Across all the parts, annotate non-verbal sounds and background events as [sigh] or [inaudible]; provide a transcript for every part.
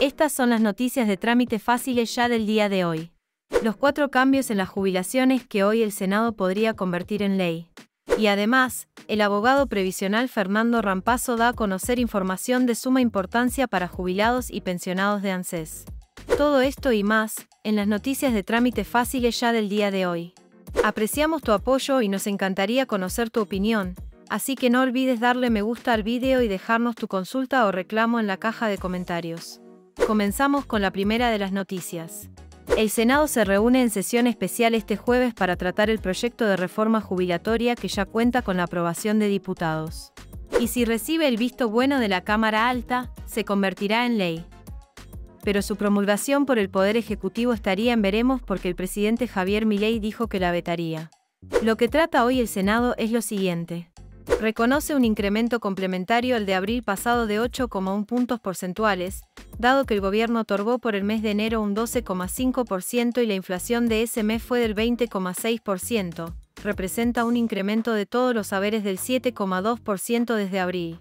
Estas son las noticias de trámite fáciles ya del día de hoy. Los cuatro cambios en las jubilaciones que hoy el Senado podría convertir en ley. Y además, el abogado previsional Fernando Rampazo da a conocer información de suma importancia para jubilados y pensionados de ANSES. Todo esto y más, en las noticias de trámite fáciles ya del día de hoy. Apreciamos tu apoyo y nos encantaría conocer tu opinión, así que no olvides darle me gusta al video y dejarnos tu consulta o reclamo en la caja de comentarios. Comenzamos con la primera de las noticias. El Senado se reúne en sesión especial este jueves para tratar el proyecto de reforma jubilatoria que ya cuenta con la aprobación de diputados. Y si recibe el visto bueno de la Cámara Alta, se convertirá en ley. Pero su promulgación por el Poder Ejecutivo estaría en veremos porque el presidente Javier Milei dijo que la vetaría. Lo que trata hoy el Senado es lo siguiente reconoce un incremento complementario al de abril pasado de 8,1 puntos porcentuales, dado que el gobierno otorgó por el mes de enero un 12,5% y la inflación de ese mes fue del 20,6%, representa un incremento de todos los haberes del 7,2% desde abril.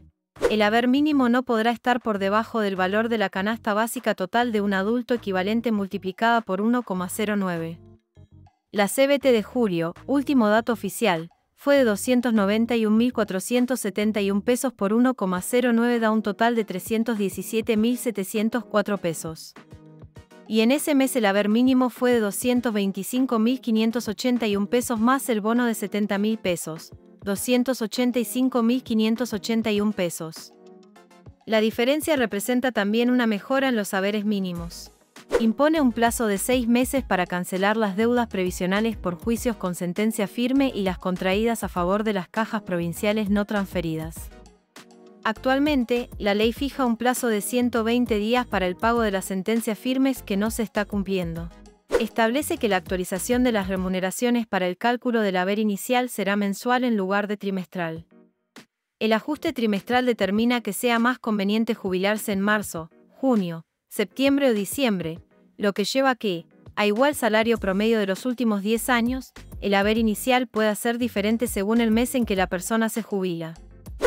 El haber mínimo no podrá estar por debajo del valor de la canasta básica total de un adulto equivalente multiplicada por 1,09. La CBT de julio, último dato oficial, fue de 291.471 pesos por 1,09 da un total de 317.704 pesos. Y en ese mes el haber mínimo fue de 225.581 pesos más el bono de 70.000 pesos, 285.581 pesos. La diferencia representa también una mejora en los haberes mínimos impone un plazo de seis meses para cancelar las deudas previsionales por juicios con sentencia firme y las contraídas a favor de las cajas provinciales no transferidas. Actualmente, la ley fija un plazo de 120 días para el pago de las sentencias firmes que no se está cumpliendo. Establece que la actualización de las remuneraciones para el cálculo del haber inicial será mensual en lugar de trimestral. El ajuste trimestral determina que sea más conveniente jubilarse en marzo, junio, septiembre o diciembre, lo que lleva a que, a igual salario promedio de los últimos 10 años, el haber inicial pueda ser diferente según el mes en que la persona se jubila.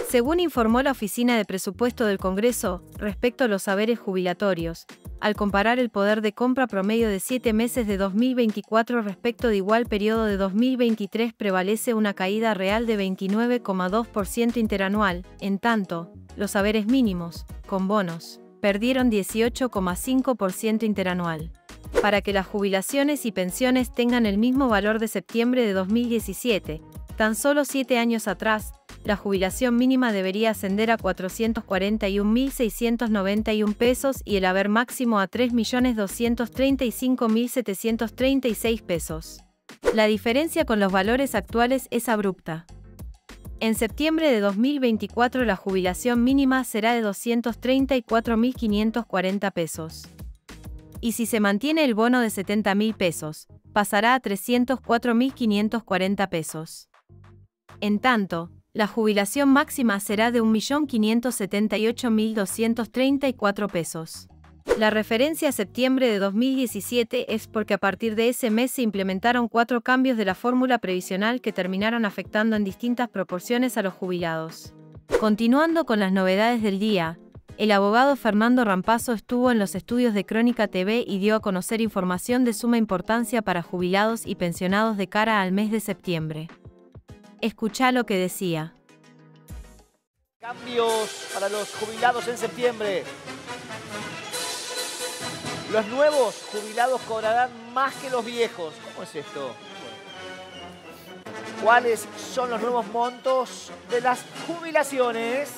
Según informó la Oficina de Presupuesto del Congreso, respecto a los haberes jubilatorios, al comparar el poder de compra promedio de 7 meses de 2024 respecto de igual periodo de 2023 prevalece una caída real de 29,2% interanual, en tanto, los haberes mínimos, con bonos, perdieron 18,5% interanual. Para que las jubilaciones y pensiones tengan el mismo valor de septiembre de 2017, tan solo 7 años atrás, la jubilación mínima debería ascender a 441.691 pesos y el haber máximo a 3.235.736 pesos. La diferencia con los valores actuales es abrupta. En septiembre de 2024 la jubilación mínima será de 234.540 pesos. Y si se mantiene el bono de 70.000 pesos, pasará a 304.540 pesos. En tanto, la jubilación máxima será de 1.578.234 pesos. La referencia a septiembre de 2017 es porque a partir de ese mes se implementaron cuatro cambios de la fórmula previsional que terminaron afectando en distintas proporciones a los jubilados. Continuando con las novedades del día, el abogado Fernando Rampazo estuvo en los estudios de Crónica TV y dio a conocer información de suma importancia para jubilados y pensionados de cara al mes de septiembre. Escucha lo que decía. Cambios para los jubilados en septiembre. Los nuevos jubilados cobrarán más que los viejos. ¿Cómo es esto? ¿Cuáles son los nuevos montos de las jubilaciones?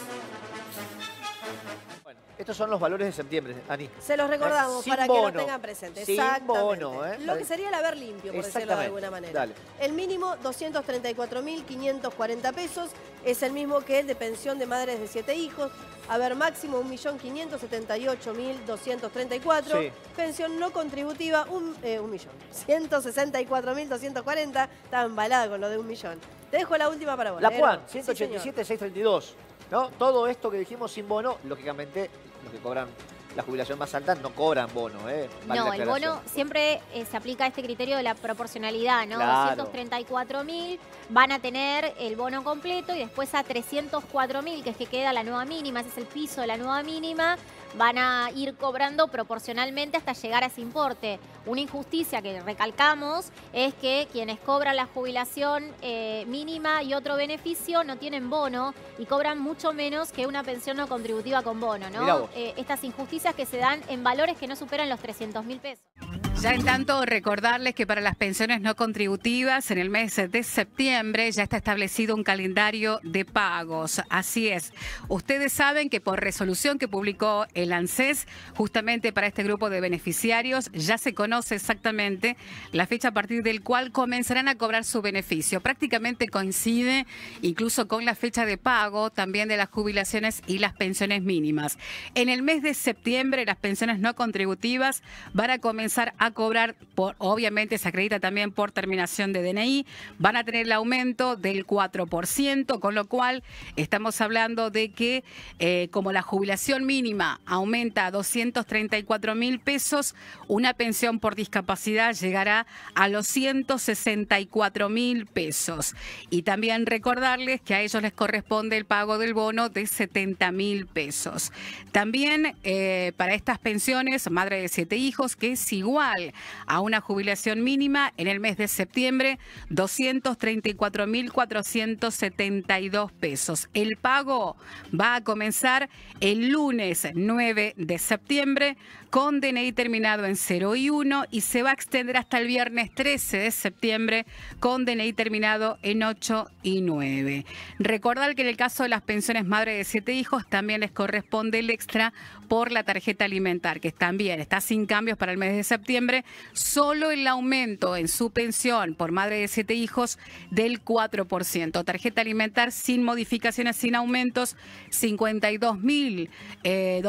Estos son los valores de septiembre, Ani. Se los recordamos para que lo tengan presente. Sin bono, ¿eh? Lo que sería el haber limpio, por decirlo de alguna manera. El mínimo, 234.540 pesos, es el mismo que el de pensión de madres de siete hijos. Haber máximo, 1.578.234. Pensión no contributiva, un, 164.240. Eh, [laughs] está embalado con lo de un millón. Te dejo la última para vos. La Juan, 187.632. ¿No? Todo esto que dijimos sin bono, lógicamente los que cobran la jubilación más alta no cobran bono. ¿eh? no, el bono siempre eh, se aplica este criterio de la proporcionalidad, ¿no? 234 mil van a tener el bono completo y después a 304 mil, que es que queda la nueva mínima, ese es el piso de la nueva mínima, van a ir cobrando proporcionalmente hasta llegar a ese importe. Una injusticia que recalcamos es que quienes cobran la jubilación eh, mínima y otro beneficio no tienen bono y cobran mucho menos que una pensión no contributiva con bono, ¿no? Eh, estas injusticias que se dan en valores que no superan los 300 mil pesos. Ya en tanto, recordarles que para las pensiones no contributivas en el mes de septiembre ya está establecido un calendario de pagos. Así es. Ustedes saben que por resolución que publicó el ANSES, justamente para este grupo de beneficiarios, ya se conoce exactamente la fecha a partir del cual comenzarán a cobrar su beneficio. Prácticamente coincide incluso con la fecha de pago también de las jubilaciones y las pensiones mínimas. En el mes de septiembre, las pensiones no contributivas van a comenzar a cobrar, por, obviamente se acredita también por terminación de DNI, van a tener el aumento del 4%, con lo cual estamos hablando de que eh, como la jubilación mínima aumenta a 234 mil pesos, una pensión por discapacidad llegará a los 164 mil pesos. Y también recordarles que a ellos les corresponde el pago del bono de 70 mil pesos. También eh, para estas pensiones, madre de siete hijos, que es igual a una jubilación mínima en el mes de septiembre, 234.472 pesos. El pago va a comenzar el lunes 9 de septiembre con DNI terminado en 0 y 1 y se va a extender hasta el viernes 13 de septiembre con DNI terminado en 8 y 9. Recordar que en el caso de las pensiones madre de 7 hijos también les corresponde el extra por la tarjeta alimentar, que también está sin cambios para el mes de septiembre solo el aumento en su pensión por madre de siete hijos del 4%. Tarjeta alimentar sin modificaciones, sin aumentos, 52.250 eh,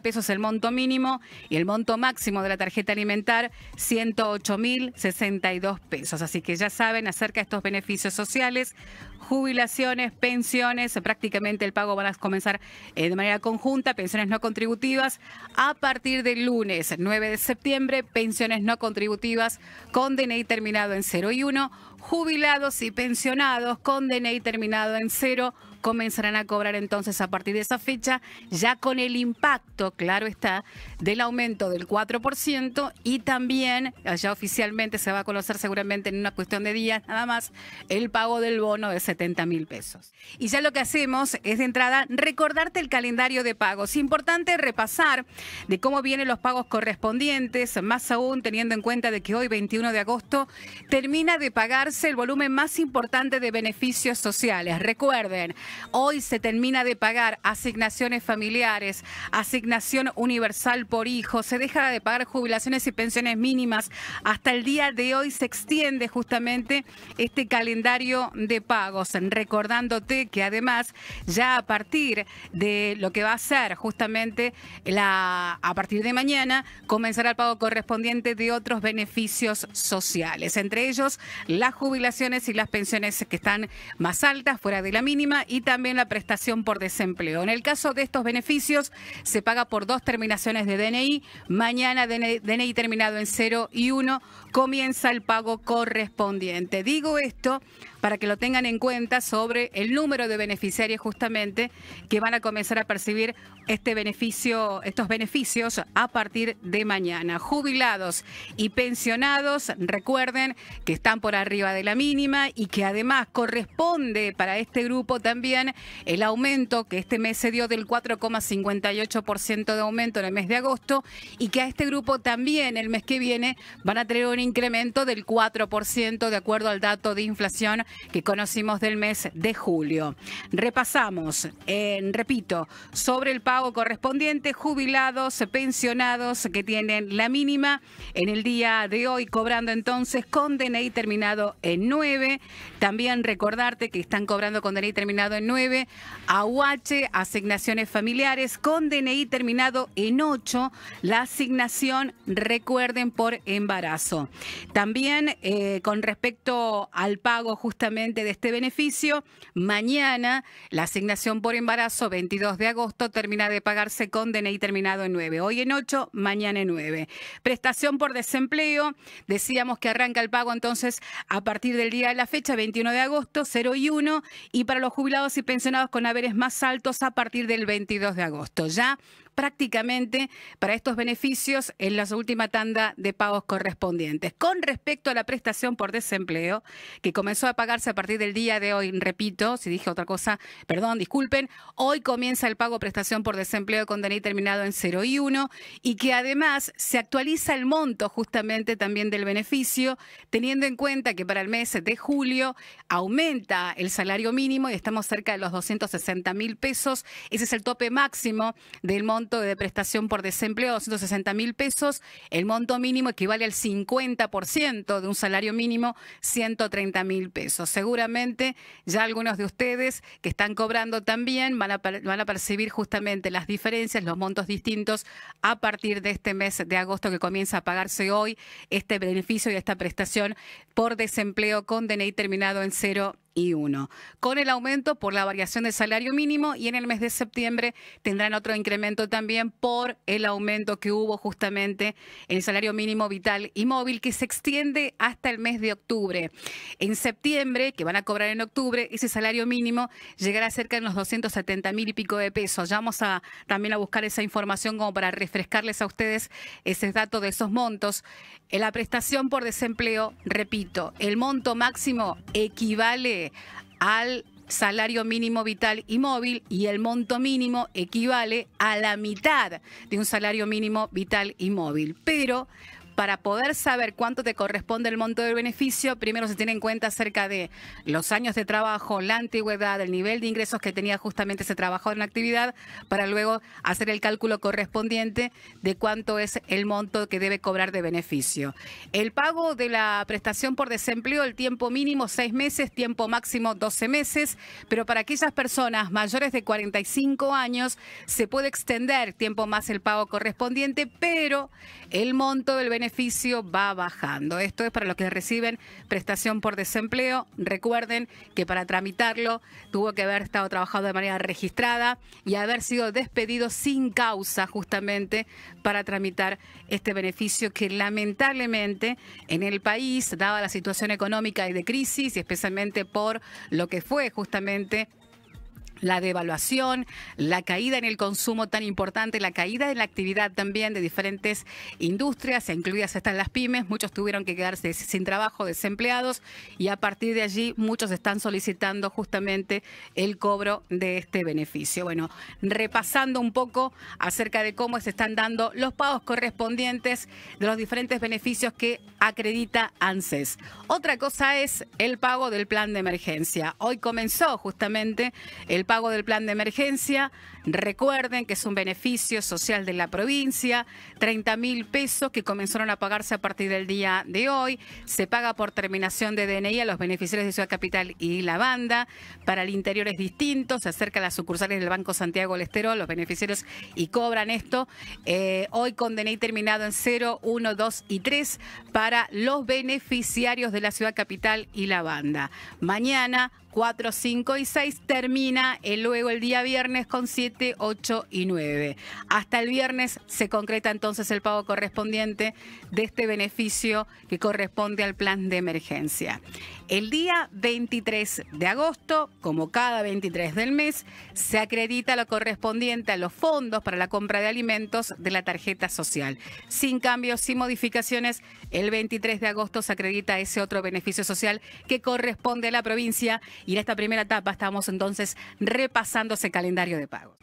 pesos el monto mínimo y el monto máximo de la tarjeta alimentar 108.062 pesos. Así que ya saben acerca de estos beneficios sociales jubilaciones, pensiones, prácticamente el pago van a comenzar eh, de manera conjunta, pensiones no contributivas a partir del lunes 9 de septiembre, pensiones no contributivas con DNI terminado en 0 y 1, jubilados y pensionados con DNI terminado en 0 comenzarán a cobrar entonces a partir de esa fecha, ya con el impacto, claro está, del aumento del 4% y también, ya oficialmente se va a conocer seguramente en una cuestión de días nada más, el pago del bono de 70 mil pesos. Y ya lo que hacemos es de entrada recordarte el calendario de pagos. Importante repasar de cómo vienen los pagos correspondientes, más aún teniendo en cuenta de que hoy, 21 de agosto, termina de pagarse el volumen más importante de beneficios sociales. Recuerden, Hoy se termina de pagar asignaciones familiares, asignación universal por hijo, se deja de pagar jubilaciones y pensiones mínimas. Hasta el día de hoy se extiende justamente este calendario de pagos, recordándote que además ya a partir de lo que va a ser justamente a partir de mañana comenzará el pago correspondiente de otros beneficios sociales, entre ellos las jubilaciones y las pensiones que están más altas, fuera de la mínima y también la prestación por desempleo. En el caso de estos beneficios, se paga por dos terminaciones de DNI. Mañana DNI terminado en 0 y 1 comienza el pago correspondiente. Digo esto para que lo tengan en cuenta sobre el número de beneficiarios justamente que van a comenzar a percibir este beneficio, estos beneficios a partir de mañana. Jubilados y pensionados, recuerden que están por arriba de la mínima y que además corresponde para este grupo también el aumento que este mes se dio del 4,58% de aumento en el mes de agosto y que a este grupo también el mes que viene van a tener un incremento del 4% de acuerdo al dato de inflación que conocimos del mes de julio. Repasamos, repito, sobre el pago correspondiente, jubilados, pensionados que tienen la mínima en el día de hoy, cobrando entonces con DNI terminado en 9. También recordarte que están cobrando con DNI terminado en 9, AUH, asignaciones familiares, con DNI terminado en 8, la asignación, recuerden, por embarazo. También eh, con respecto al pago justamente de este beneficio, mañana la asignación por embarazo, 22 de agosto, termina de pagarse con DNI terminado en 9. Hoy en 8, mañana en 9. Prestación por desempleo, decíamos que arranca el pago entonces a partir del día de la fecha, 21 de agosto, 0 y 1, y para los jubilados y pensionados con haberes más altos a partir del 22 de agosto. Ya prácticamente para estos beneficios en la última tanda de pagos correspondientes. Con respecto a la prestación por desempleo, que comenzó a pagarse a partir del día de hoy, repito, si dije otra cosa, perdón, disculpen, hoy comienza el pago prestación por desempleo con DNI terminado en 0 y 1 y que además se actualiza el monto justamente también del beneficio, teniendo en cuenta que para el mes de julio aumenta el salario mínimo y estamos cerca de los 260 mil pesos. Ese es el tope máximo del monto monto de prestación por desempleo, 260 mil pesos. El monto mínimo equivale al 50% de un salario mínimo, 130 mil pesos. Seguramente ya algunos de ustedes que están cobrando también van a, van a percibir justamente las diferencias, los montos distintos a partir de este mes de agosto que comienza a pagarse hoy este beneficio y esta prestación por desempleo con DNI terminado en cero y 1. Con el aumento por la variación del salario mínimo y en el mes de septiembre tendrán otro incremento también por el aumento que hubo justamente en el salario mínimo vital y móvil que se extiende hasta el mes de octubre. En septiembre, que van a cobrar en octubre, ese salario mínimo llegará cerca de los 270 mil y pico de pesos. Ya vamos a también a buscar esa información como para refrescarles a ustedes ese dato de esos montos. la prestación por desempleo, repito, el monto máximo equivale al salario mínimo vital y móvil y el monto mínimo equivale a la mitad de un salario mínimo vital y móvil. Pero para poder saber cuánto te corresponde el monto del beneficio, primero se tiene en cuenta acerca de los años de trabajo, la antigüedad, el nivel de ingresos que tenía justamente ese trabajador en la actividad, para luego hacer el cálculo correspondiente de cuánto es el monto que debe cobrar de beneficio. El pago de la prestación por desempleo, el tiempo mínimo seis meses, tiempo máximo 12 meses, pero para aquellas personas mayores de 45 años se puede extender tiempo más el pago correspondiente, pero el monto del beneficio va bajando. Esto es para los que reciben prestación por desempleo. Recuerden que para tramitarlo tuvo que haber estado trabajado de manera registrada y haber sido despedido sin causa justamente para tramitar este beneficio que lamentablemente en el país, dada la situación económica y de crisis, y especialmente por lo que fue justamente la devaluación, la caída en el consumo tan importante, la caída en la actividad también de diferentes industrias, incluidas están las pymes, muchos tuvieron que quedarse sin trabajo, desempleados, y a partir de allí muchos están solicitando justamente el cobro de este beneficio. Bueno, repasando un poco acerca de cómo se están dando los pagos correspondientes de los diferentes beneficios que acredita ANSES. Otra cosa es el pago del plan de emergencia. Hoy comenzó justamente el pago del plan de emergencia. Recuerden que es un beneficio social de la provincia, 30 mil pesos que comenzaron a pagarse a partir del día de hoy. Se paga por terminación de DNI a los beneficiarios de Ciudad Capital y la banda. Para el interior es distinto, se acerca a las sucursales del Banco Santiago del Estero, los beneficiarios y cobran esto. Eh, hoy con DNI terminado en 0, 1, 2 y 3 para los beneficiarios de la Ciudad Capital y la banda. Mañana 4, 5 y 6. Termina luego el día viernes con 7, 8 y 9. Hasta el viernes se concreta entonces el pago correspondiente de este beneficio que corresponde al plan de emergencia. El día 23 de agosto, como cada 23 del mes, se acredita lo correspondiente a los fondos para la compra de alimentos de la tarjeta social. Sin cambios, sin modificaciones, el 23 de agosto se acredita ese otro beneficio social que corresponde a la provincia y en esta primera etapa estamos entonces repasando ese calendario de pago.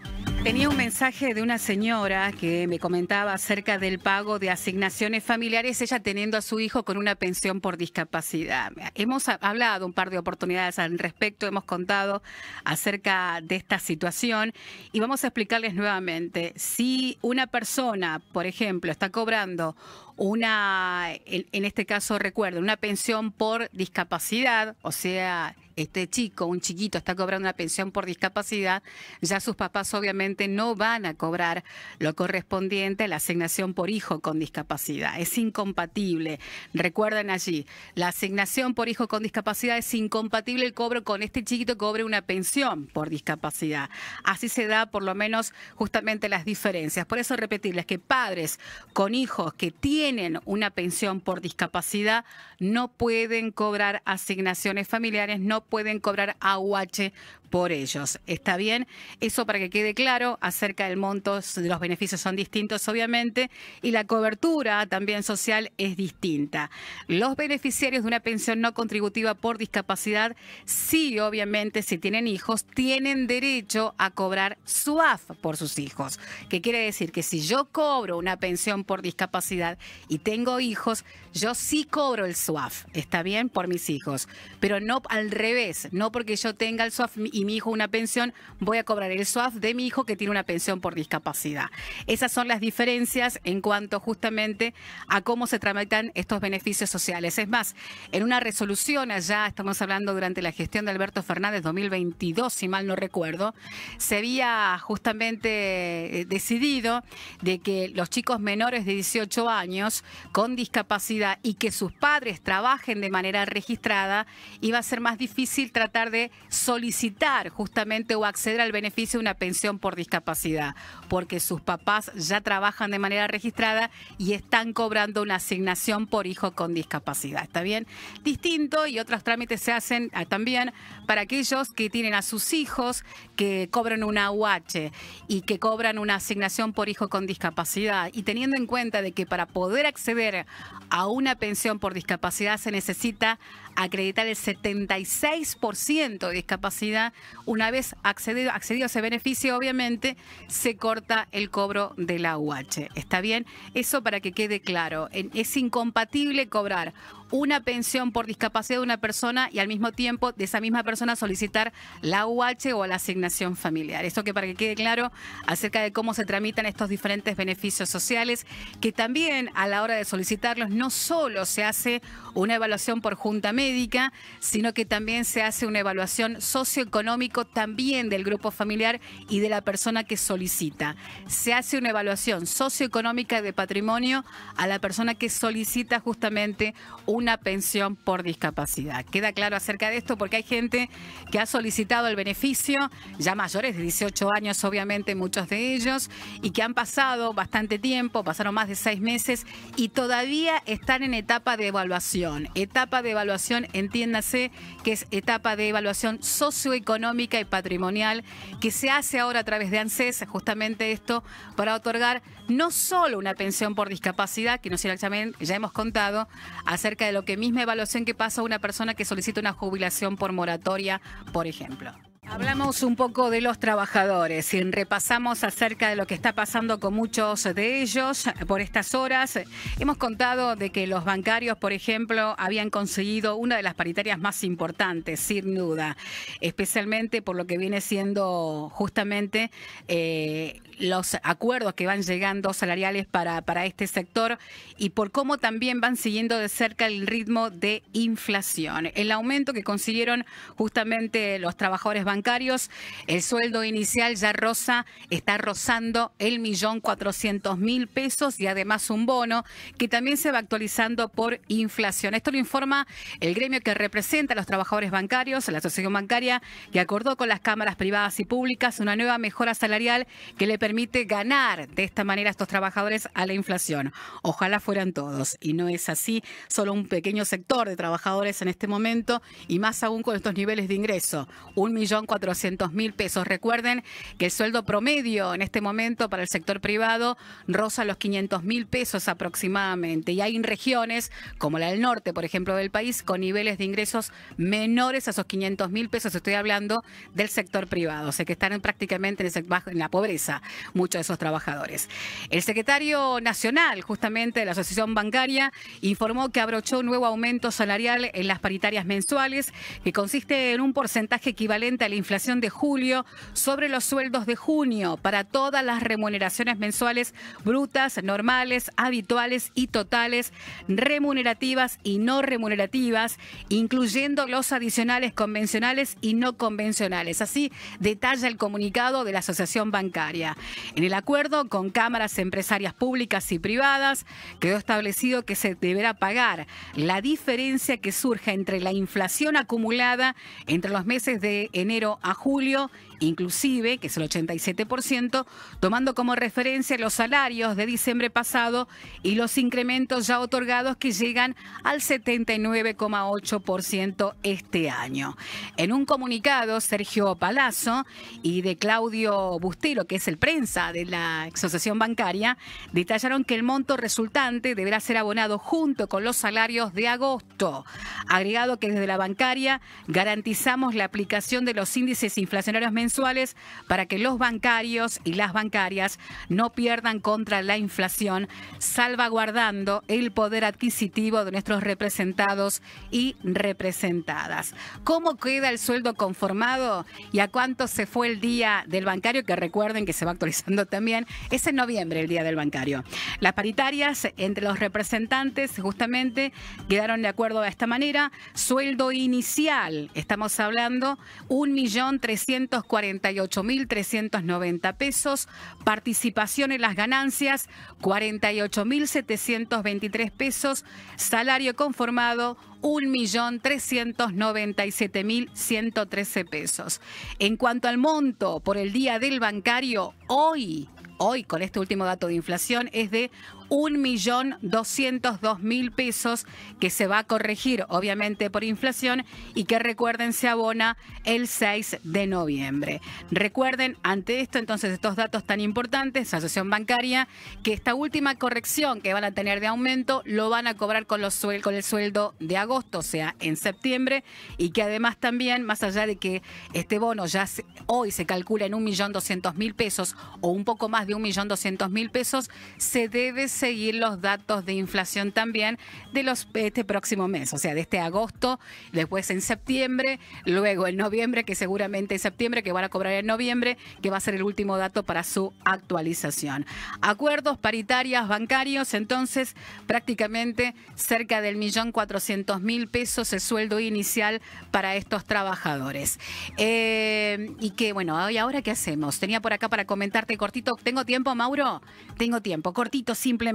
Tenía un mensaje de una señora que me comentaba acerca del pago de asignaciones familiares, ella teniendo a su hijo con una pensión por discapacidad. Hemos hablado un par de oportunidades al respecto, hemos contado acerca de esta situación y vamos a explicarles nuevamente. Si una persona, por ejemplo, está cobrando una, en, este caso recuerdo, una pensión por discapacidad, o sea, este chico, un chiquito está cobrando una pensión por discapacidad, ya sus papás obviamente no van a cobrar lo correspondiente a la asignación por hijo con discapacidad. Es incompatible. Recuerden allí, la asignación por hijo con discapacidad es incompatible el cobro con este chiquito cobre una pensión por discapacidad. Así se da por lo menos justamente las diferencias. Por eso repetirles que padres con hijos que tienen una pensión por discapacidad no pueden cobrar asignaciones familiares, no pueden cobrar AUH por ellos. ¿Está bien? Eso para que quede claro acerca del monto, los beneficios son distintos obviamente y la cobertura también social es distinta. Los beneficiarios de una pensión no contributiva por discapacidad, sí obviamente si tienen hijos, tienen derecho a cobrar SUAF por sus hijos, ¿Qué quiere decir que si yo cobro una pensión por discapacidad y tengo hijos, yo sí cobro el SUAF, ¿está bien? Por mis hijos, pero no al revés, no porque yo tenga el SUAF y mi hijo una pensión, voy a cobrar el SWAF de mi hijo que tiene una pensión por discapacidad. Esas son las diferencias en cuanto justamente a cómo se tramitan estos beneficios sociales. Es más, en una resolución allá, estamos hablando durante la gestión de Alberto Fernández 2022, si mal no recuerdo, se había justamente eh, decidido de que los chicos menores de 18 años con discapacidad y que sus padres trabajen de manera registrada, iba a ser más difícil tratar de solicitar justamente o acceder al beneficio de una pensión por discapacidad, porque sus papás ya trabajan de manera registrada y están cobrando una asignación por hijo con discapacidad. ¿Está bien? Distinto y otros trámites se hacen ah, también para aquellos que tienen a sus hijos que cobran una UH y que cobran una asignación por hijo con discapacidad. Y teniendo en cuenta de que para poder acceder a una pensión por discapacidad se necesita acreditar el 76% de discapacidad, una vez accedido, accedido a ese beneficio, obviamente, se corta el cobro de la UH. ¿Está bien? Eso para que quede claro. Es incompatible cobrar una pensión por discapacidad de una persona y al mismo tiempo de esa misma persona solicitar la UH o la asignación familiar. Esto que para que quede claro acerca de cómo se tramitan estos diferentes beneficios sociales, que también a la hora de solicitarlos no solo se hace una evaluación por junta médica, sino que también se hace una evaluación socioeconómico también del grupo familiar y de la persona que solicita. Se hace una evaluación socioeconómica de patrimonio a la persona que solicita justamente un una pensión por discapacidad. Queda claro acerca de esto porque hay gente que ha solicitado el beneficio, ya mayores de 18 años obviamente muchos de ellos, y que han pasado bastante tiempo, pasaron más de seis meses y todavía están en etapa de evaluación. Etapa de evaluación, entiéndase que es etapa de evaluación socioeconómica y patrimonial que se hace ahora a través de ANSES, justamente esto, para otorgar no solo una pensión por discapacidad, que nos ya hemos contado acerca de lo que misma evaluación que pasa a una persona que solicita una jubilación por moratoria, por ejemplo. Hablamos un poco de los trabajadores y repasamos acerca de lo que está pasando con muchos de ellos por estas horas. Hemos contado de que los bancarios, por ejemplo, habían conseguido una de las paritarias más importantes, sin duda, especialmente por lo que viene siendo justamente eh, los acuerdos que van llegando salariales para, para este sector y por cómo también van siguiendo de cerca el ritmo de inflación. El aumento que consiguieron justamente los trabajadores bancarios bancarios, el sueldo inicial ya rosa, está rozando el millón cuatrocientos mil pesos y además un bono que también se va actualizando por inflación. Esto lo informa el gremio que representa a los trabajadores bancarios, la asociación bancaria, que acordó con las cámaras privadas y públicas una nueva mejora salarial que le permite ganar de esta manera a estos trabajadores a la inflación. Ojalá fueran todos y no es así, solo un pequeño sector de trabajadores en este momento y más aún con estos niveles de ingreso. Un millón 400 mil pesos. Recuerden que el sueldo promedio en este momento para el sector privado roza los 500 mil pesos aproximadamente. Y hay regiones como la del norte, por ejemplo, del país, con niveles de ingresos menores a esos 500 mil pesos. Estoy hablando del sector privado, o sea que están prácticamente en la pobreza muchos de esos trabajadores. El secretario nacional, justamente de la Asociación Bancaria, informó que abrochó un nuevo aumento salarial en las paritarias mensuales, que consiste en un porcentaje equivalente al inflación de julio sobre los sueldos de junio para todas las remuneraciones mensuales brutas, normales, habituales y totales, remunerativas y no remunerativas, incluyendo los adicionales convencionales y no convencionales. Así detalla el comunicado de la Asociación Bancaria. En el acuerdo con cámaras empresarias públicas y privadas quedó establecido que se deberá pagar la diferencia que surge entre la inflación acumulada entre los meses de enero a julio inclusive, que es el 87%, tomando como referencia los salarios de diciembre pasado y los incrementos ya otorgados que llegan al 79,8% este año. En un comunicado, Sergio Palazzo y de Claudio Bustelo, que es el prensa de la Asociación Bancaria, detallaron que el monto resultante deberá ser abonado junto con los salarios de agosto. Agregado que desde la bancaria garantizamos la aplicación de los índices inflacionarios mensuales mensuales para que los bancarios y las bancarias no pierdan contra la inflación, salvaguardando el poder adquisitivo de nuestros representados y representadas. ¿Cómo queda el sueldo conformado y a cuánto se fue el día del bancario? Que recuerden que se va actualizando también. Es en noviembre el día del bancario. Las paritarias entre los representantes justamente quedaron de acuerdo de esta manera. Sueldo inicial, estamos hablando, 1.340.000 48.390 pesos, participación en las ganancias 48.723 pesos, salario conformado 1.397.113 pesos. En cuanto al monto por el día del bancario, hoy hoy con este último dato de inflación es de 1.202.000 pesos que se va a corregir obviamente por inflación y que recuerden se abona el 6 de noviembre. Recuerden ante esto entonces estos datos tan importantes, Asociación Bancaria, que esta última corrección que van a tener de aumento lo van a cobrar con, los con el sueldo de agosto, o sea, en septiembre, y que además también, más allá de que este bono ya hoy se calcula en 1.200.000 pesos o un poco más de 1.200.000 pesos, se debe seguir los datos de inflación también de los este próximo mes, o sea, de este agosto, después en septiembre, luego en noviembre, que seguramente en septiembre, que van a cobrar en noviembre, que va a ser el último dato para su actualización. Acuerdos paritarias bancarios, entonces prácticamente cerca del millón cuatrocientos mil pesos el sueldo inicial para estos trabajadores. Eh, y que bueno, ¿y ahora qué hacemos? Tenía por acá para comentarte cortito, ¿tengo tiempo, Mauro? Tengo tiempo, cortito, simple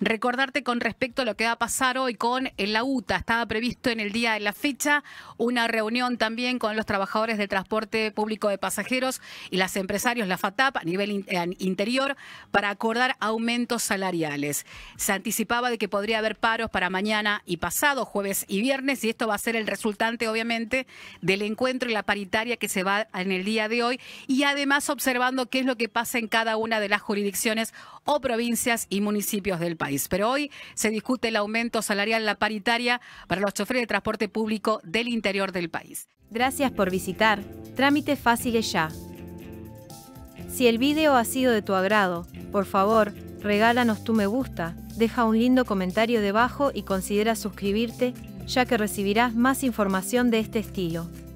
recordarte con respecto a lo que va a pasar hoy con la UTA. Estaba previsto en el día de la fecha una reunión también con los trabajadores de transporte público de pasajeros y las empresarios, la FATAP, a nivel eh, interior, para acordar aumentos salariales. Se anticipaba de que podría haber paros para mañana y pasado, jueves y viernes, y esto va a ser el resultante, obviamente, del encuentro y la paritaria que se va en el día de hoy, y además observando qué es lo que pasa en cada una de las jurisdicciones o provincias y municipios municipios del país. Pero hoy se discute el aumento salarial, la paritaria para los choferes de transporte público del interior del país. Gracias por visitar. Trámite fáciles ya. Si el video ha sido de tu agrado, por favor, regálanos tu me gusta, deja un lindo comentario debajo y considera suscribirte, ya que recibirás más información de este estilo.